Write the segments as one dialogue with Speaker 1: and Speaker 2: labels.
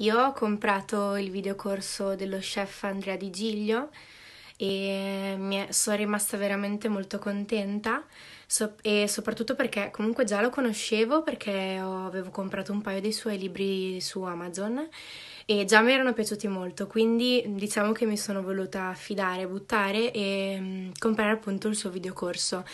Speaker 1: Io ho comprato il videocorso dello chef Andrea Di Giglio e sono rimasta veramente molto contenta so- e soprattutto perché comunque già lo conoscevo perché ho, avevo comprato un paio dei suoi libri su Amazon e già mi erano piaciuti molto quindi diciamo che mi sono voluta affidare, buttare e mh, mm, comprare appunto il suo videocorso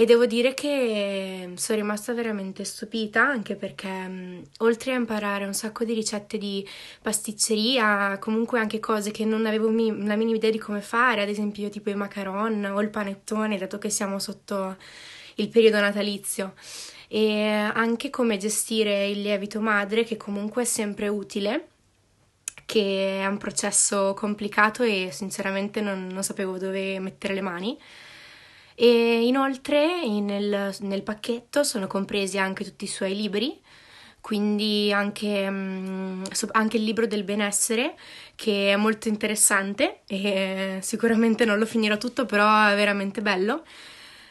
Speaker 1: e devo dire che mm, sono rimasta veramente stupita anche perché mm, oltre a imparare un sacco di ricette di pasticceria, comunque anche cose che non avevo mi- la minima idea di come fare, ad esempio tipo i macaron o il panettone, dato che siamo sotto il periodo natalizio e anche come gestire il lievito madre che comunque è sempre utile che è un processo complicato e sinceramente non, non sapevo dove mettere le mani e inoltre nel, nel pacchetto sono compresi anche tutti i suoi libri, quindi anche, mm, anche, il libro del benessere che è molto interessante e sicuramente non lo finirò tutto però è veramente bello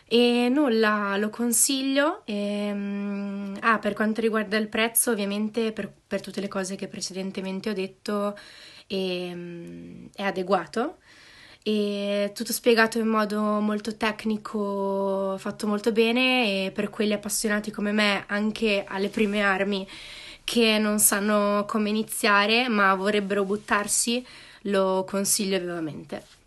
Speaker 1: e nulla lo consiglio e, ehm, ah, per quanto riguarda il prezzo ovviamente per, per tutte le cose che precedentemente ho detto è, ehm, è adeguato e tutto spiegato in modo molto tecnico, fatto molto bene e per quelli appassionati come me anche alle prime armi che non sanno come iniziare ma vorrebbero buttarsi, lo consiglio vivamente.